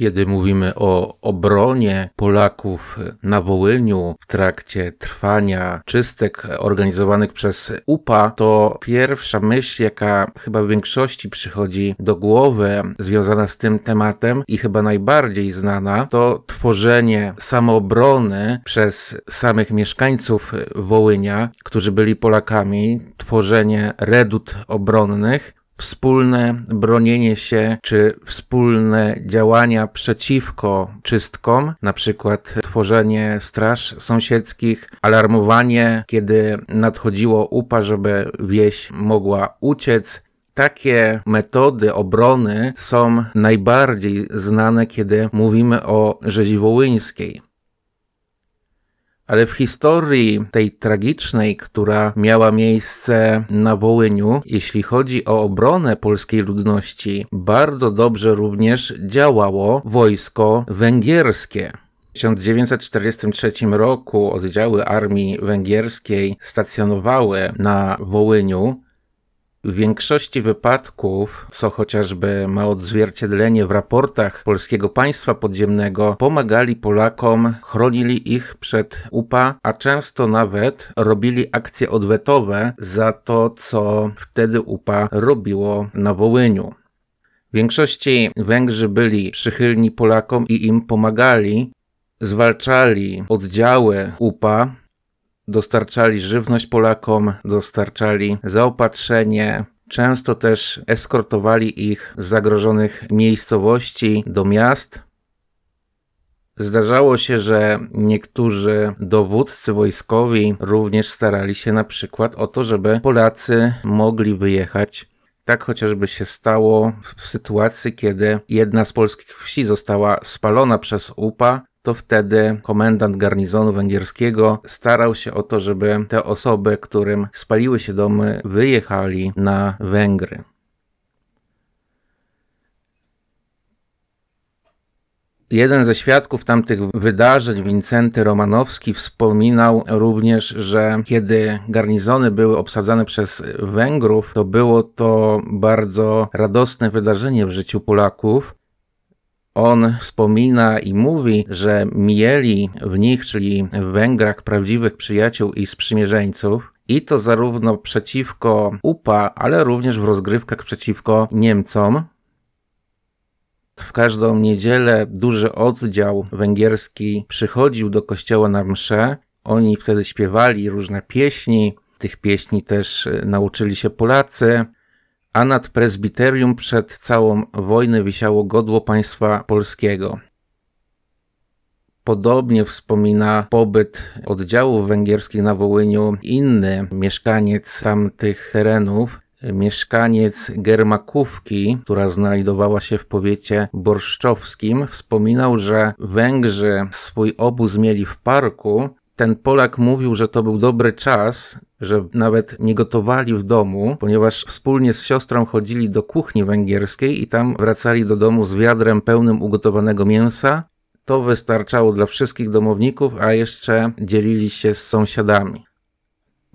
kiedy mówimy o obronie Polaków na Wołyniu w trakcie trwania czystek organizowanych przez UPA, to pierwsza myśl, jaka chyba w większości przychodzi do głowy związana z tym tematem i chyba najbardziej znana, to tworzenie samoobrony przez samych mieszkańców Wołynia, którzy byli Polakami, tworzenie redut obronnych, wspólne bronienie się czy wspólne działania przeciwko czystkom, na przykład tworzenie straż sąsiedzkich, alarmowanie, kiedy nadchodziło upa, żeby wieś mogła uciec, takie metody obrony są najbardziej znane, kiedy mówimy o rzezi wołyńskiej ale w historii tej tragicznej, która miała miejsce na Wołyniu, jeśli chodzi o obronę polskiej ludności, bardzo dobrze również działało wojsko węgierskie. W 1943 roku oddziały armii węgierskiej stacjonowały na Wołyniu. W większości wypadków, co chociażby ma odzwierciedlenie w raportach polskiego państwa podziemnego, pomagali Polakom, chronili ich przed UPA, a często nawet robili akcje odwetowe za to, co wtedy UPA robiło na Wołyniu. W większości Węgrzy byli przychylni Polakom i im pomagali, zwalczali oddziały UPA, dostarczali żywność Polakom, dostarczali zaopatrzenie, Często też eskortowali ich z zagrożonych miejscowości do miast. Zdarzało się, że niektórzy dowódcy wojskowi również starali się na przykład o to, żeby Polacy mogli wyjechać. Tak chociażby się stało w sytuacji, kiedy jedna z polskich wsi została spalona przez UPA, to wtedy komendant garnizonu węgierskiego starał się o to, żeby te osoby, którym spaliły się domy, wyjechali na Węgry. Jeden ze świadków tamtych wydarzeń, Wincenty Romanowski, wspominał również, że kiedy garnizony były obsadzane przez Węgrów, to było to bardzo radosne wydarzenie w życiu Polaków, on wspomina i mówi, że mieli w nich, czyli w Węgrach, prawdziwych przyjaciół i sprzymierzeńców, i to zarówno przeciwko UPA, ale również w rozgrywkach przeciwko Niemcom. W każdą niedzielę duży oddział węgierski przychodził do kościoła na msze. Oni wtedy śpiewali różne pieśni. Tych pieśni też nauczyli się Polacy a nad prezbiterium przed całą wojnę wisiało godło państwa polskiego. Podobnie wspomina pobyt oddziałów węgierskich na Wołyniu inny mieszkaniec tamtych terenów, mieszkaniec Germakówki, która znajdowała się w powiecie borszczowskim, wspominał, że Węgrzy swój obóz mieli w parku. Ten Polak mówił, że to był dobry czas, że nawet nie gotowali w domu, ponieważ wspólnie z siostrą chodzili do kuchni węgierskiej i tam wracali do domu z wiadrem pełnym ugotowanego mięsa. To wystarczało dla wszystkich domowników, a jeszcze dzielili się z sąsiadami.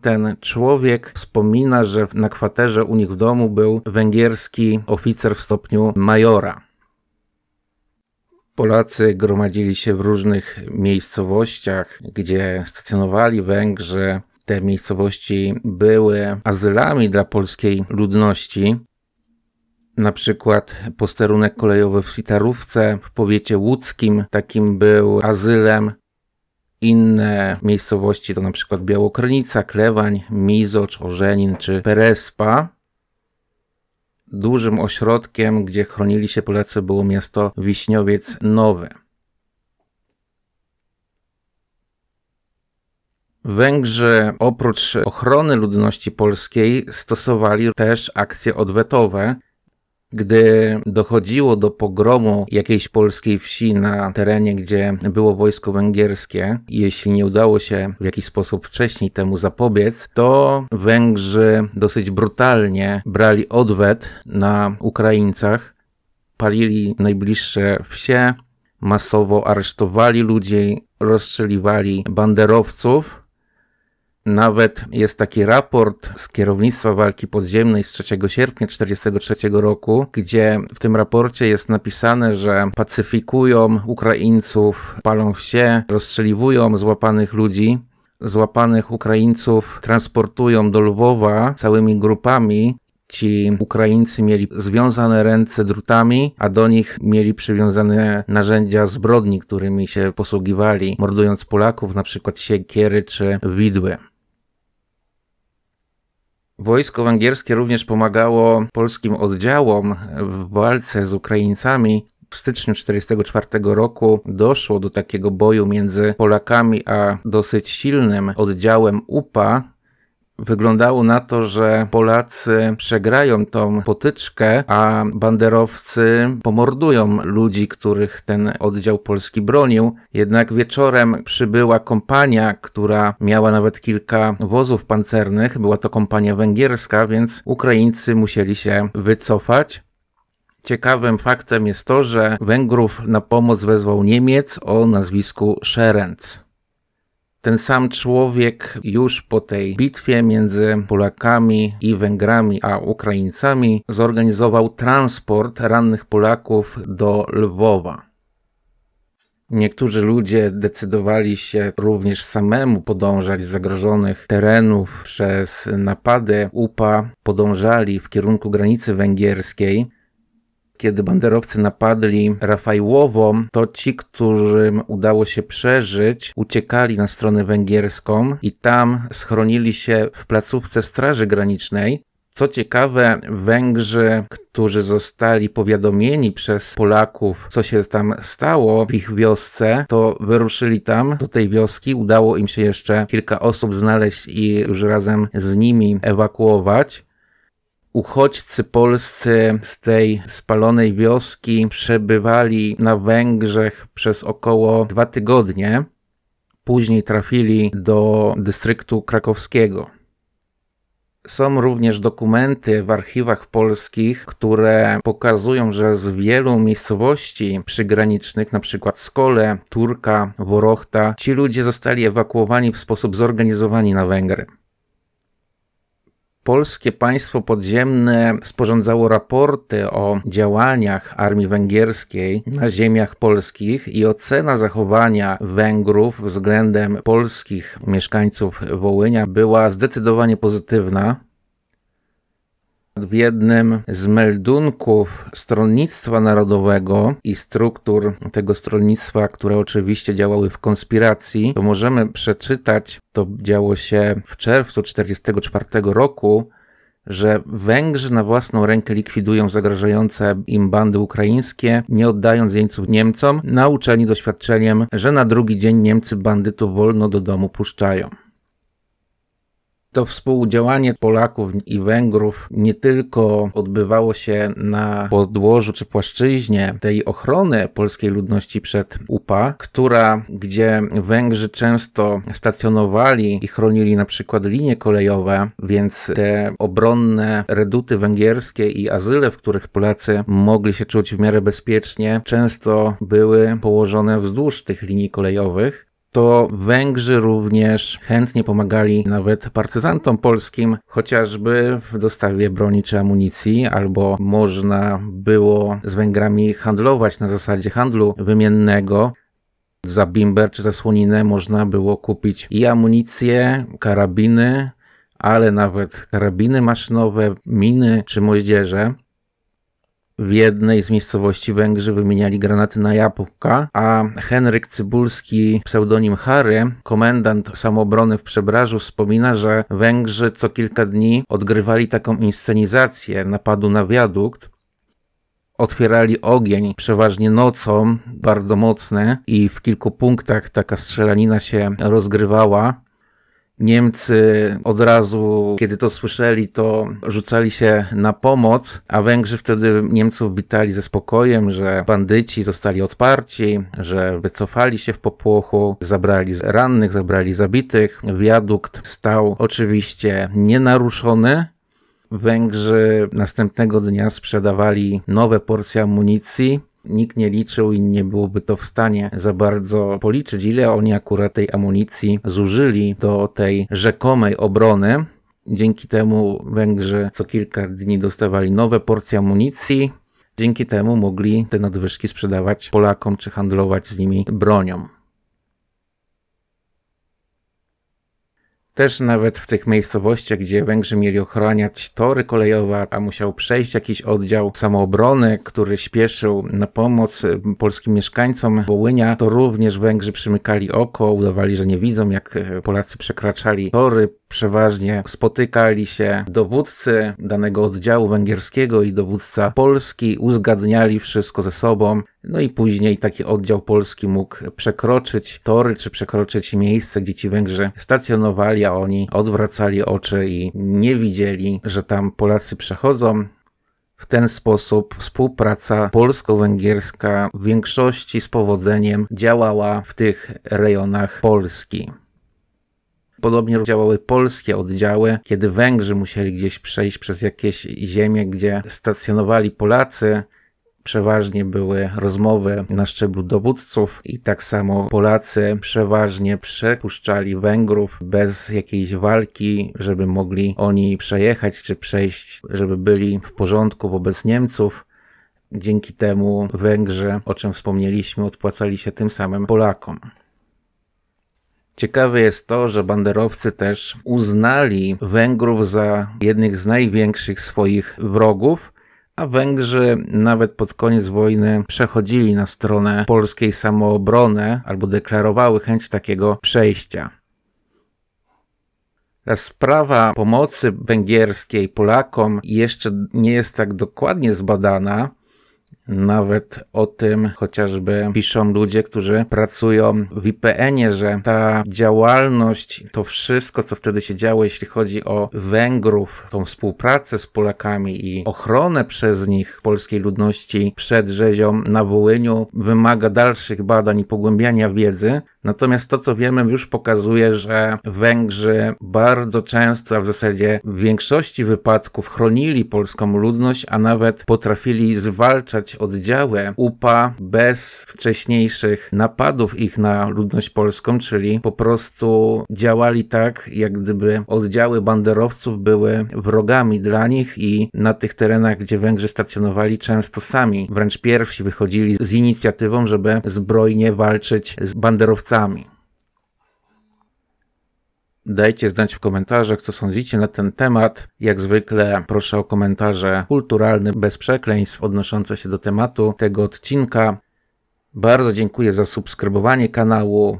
Ten człowiek wspomina, że na kwaterze u nich w domu był węgierski oficer w stopniu majora. Polacy gromadzili się w różnych miejscowościach, gdzie stacjonowali Węgrzy, te miejscowości były azylami dla polskiej ludności. Na przykład posterunek kolejowy w Sitarówce w powiecie łódzkim takim był azylem. Inne miejscowości to na przykład Białokrynica, Klewań, Mizocz, Orzenin czy Perespa. Dużym ośrodkiem, gdzie chronili się Polacy było miasto Wiśniowiec Nowy. Węgrzy oprócz ochrony ludności polskiej stosowali też akcje odwetowe. Gdy dochodziło do pogromu jakiejś polskiej wsi na terenie, gdzie było wojsko węgierskie, jeśli nie udało się w jakiś sposób wcześniej temu zapobiec, to Węgrzy dosyć brutalnie brali odwet na Ukraińcach, palili najbliższe wsie, masowo aresztowali ludzi, rozstrzeliwali banderowców nawet jest taki raport z kierownictwa walki podziemnej z 3 sierpnia 1943 roku, gdzie w tym raporcie jest napisane, że pacyfikują Ukraińców, palą wsie, rozstrzeliwują złapanych ludzi. Złapanych Ukraińców transportują do Lwowa całymi grupami Ci Ukraińcy mieli związane ręce drutami, a do nich mieli przywiązane narzędzia zbrodni, którymi się posługiwali, mordując Polaków, na przykład siekiery czy widły. Wojsko węgierskie również pomagało polskim oddziałom w walce z Ukraińcami. W styczniu 1944 roku doszło do takiego boju między Polakami a dosyć silnym oddziałem UPA, wyglądało na to, że Polacy przegrają tą potyczkę, a banderowcy pomordują ludzi, których ten oddział polski bronił. Jednak wieczorem przybyła kompania, która miała nawet kilka wozów pancernych. Była to kompania węgierska, więc Ukraińcy musieli się wycofać. Ciekawym faktem jest to, że Węgrów na pomoc wezwał Niemiec o nazwisku Szerenc. Ten sam człowiek już po tej bitwie między Polakami i Węgrami a Ukraińcami zorganizował transport rannych Polaków do Lwowa. Niektórzy ludzie decydowali się również samemu podążać z zagrożonych terenów przez napady UPA, podążali w kierunku granicy węgierskiej. Kiedy banderowcy napadli Rafałową, to ci, którym udało się przeżyć, uciekali na stronę węgierską i tam schronili się w placówce Straży Granicznej. Co ciekawe, Węgrzy, którzy zostali powiadomieni przez Polaków, co się tam stało w ich wiosce, to wyruszyli tam do tej wioski. Udało im się jeszcze kilka osób znaleźć i już razem z nimi ewakuować uchodźcy polscy z tej spalonej wioski przebywali na Węgrzech przez około dwa tygodnie. Później trafili do dystryktu krakowskiego. Są również dokumenty w archiwach polskich, które pokazują, że z wielu miejscowości przygranicznych, np. Skole, Turka, Worochta, ci ludzie zostali ewakuowani w sposób zorganizowany na Węgry polskie państwo podziemne sporządzało raporty o działaniach armii węgierskiej na ziemiach polskich i ocena zachowania Węgrów względem polskich mieszkańców Wołynia była zdecydowanie pozytywna. W jednym z meldunków Stronnictwa Narodowego i struktur tego stronnictwa, które oczywiście działały w konspiracji, to możemy przeczytać, to działo się w czerwcu 1944 roku, że Węgrzy na własną rękę likwidują zagrażające im bandy ukraińskie, nie oddając jeńców Niemcom, nauczeni doświadczeniem, że na drugi dzień Niemcy bandytów wolno do domu puszczają. To współdziałanie Polaków i Węgrów nie tylko odbywało się na podłożu czy płaszczyźnie tej ochrony polskiej ludności przed UPA, która, gdzie Węgrzy często stacjonowali i chronili na przykład linie kolejowe, więc te obronne reduty węgierskie i azyle, w których Polacy mogli się czuć w miarę bezpiecznie, często były położone wzdłuż tych linii kolejowych to Węgrzy również chętnie pomagali nawet partyzantom polskim, chociażby w dostawie broni czy amunicji, albo można było z Węgrami handlować na zasadzie handlu wymiennego. Za bimber czy za słoninę można było kupić i amunicję, karabiny, ale nawet karabiny maszynowe, miny czy moździerze w jednej z miejscowości Węgrzy wymieniali granaty na jabłka, a Henryk Cybulski, pseudonim Harry, komendant samoobrony w Przebrażu, wspomina, że Węgrzy co kilka dni odgrywali taką inscenizację napadu na wiadukt, otwierali ogień przeważnie nocą, bardzo mocny i w kilku punktach taka strzelanina się rozgrywała. Niemcy od razu, kiedy to słyszeli, to rzucali się na pomoc, a Węgrzy wtedy Niemców witali ze spokojem, że bandyci zostali odparci, że wycofali się w popłochu, zabrali rannych, zabrali zabitych. Wiadukt stał oczywiście nienaruszony, Węgrzy następnego dnia sprzedawali nowe porcje amunicji, nikt nie liczył i nie byłoby to w stanie za bardzo policzyć, ile oni akurat tej amunicji zużyli do tej rzekomej obrony. Dzięki temu Węgrzy co kilka dni dostawali nowe porcje amunicji. Dzięki temu mogli te nadwyżki sprzedawać Polakom czy handlować z nimi bronią. Też nawet w tych miejscowościach, gdzie Węgrzy mieli ochroniać tory kolejowe, a musiał przejść jakiś oddział samoobrony, który śpieszył na pomoc y, polskim mieszkańcom Wołynia, to również Węgrzy przymykali oko, udawali, że nie widzą, jak y, Polacy przekraczali tory przeważnie spotykali się dowódcy danego oddziału węgierskiego i dowódca Polski, uzgadniali wszystko ze sobą, no i później taki oddział polski mógł przekroczyć tory, czy przekroczyć miejsce, gdzie ci Węgrzy stacjonowali, a oni odwracali oczy i nie widzieli, że tam Polacy przechodzą. W ten sposób współpraca polsko-węgierska w większości z powodzeniem działała w tych rejonach Polski. Podobnie działały polskie oddziały, kiedy Węgrzy musieli gdzieś przejść przez jakieś ziemie, gdzie stacjonowali Polacy. Przeważnie były rozmowy na szczeblu dowódców, i tak samo Polacy przeważnie przepuszczali Węgrów bez jakiejś walki, żeby mogli oni przejechać czy przejść, żeby byli w porządku wobec Niemców. Dzięki temu Węgrzy, o czym wspomnieliśmy, odpłacali się tym samym Polakom. Ciekawe jest to, że banderowcy też uznali Węgrów za jednych z największych swoich wrogów, a Węgrzy nawet pod koniec wojny przechodzili na stronę polskiej samoobrony albo deklarowały chęć takiego przejścia. Ta sprawa pomocy węgierskiej Polakom jeszcze nie jest tak dokładnie zbadana, nawet o tym chociażby piszą ludzie, którzy pracują w IPN-ie, że ta działalność, to wszystko, co wtedy się działo, jeśli chodzi o Węgrów, tą współpracę z Polakami i ochronę przez nich polskiej ludności przed rzezią na Wołyniu, wymaga dalszych badań i pogłębiania wiedzy. Natomiast to, co wiemy, już pokazuje, że Węgrzy bardzo często, a w zasadzie w większości wypadków chronili polską ludność, a nawet potrafili zwalczać oddziały UPA bez wcześniejszych napadów ich na ludność polską, czyli po prostu działali tak, jak gdyby oddziały banderowców były wrogami dla nich i na tych terenach, gdzie Węgrzy stacjonowali, często sami, wręcz pierwsi wychodzili z inicjatywą, żeby zbrojnie walczyć z banderowcami sami. Dajcie znać w komentarzach, co sądzicie na ten temat. Jak zwykle proszę o komentarze kulturalne, bez przekleństw, odnoszące się do tematu tego odcinka. Bardzo dziękuję za subskrybowanie kanału.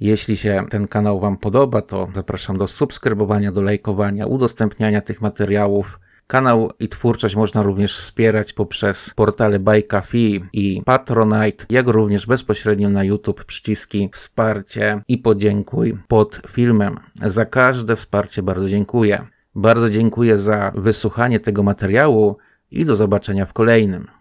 Jeśli się ten kanał Wam podoba, to zapraszam do subskrybowania, do lajkowania, udostępniania tych materiałów. Kanał i twórczość można również wspierać poprzez portale Bajkafi i Patronite, jak również bezpośrednio na YouTube przyciski wsparcie i podziękuj pod filmem. Za każde wsparcie bardzo dziękuję. Bardzo dziękuję za wysłuchanie tego materiału i do zobaczenia w kolejnym.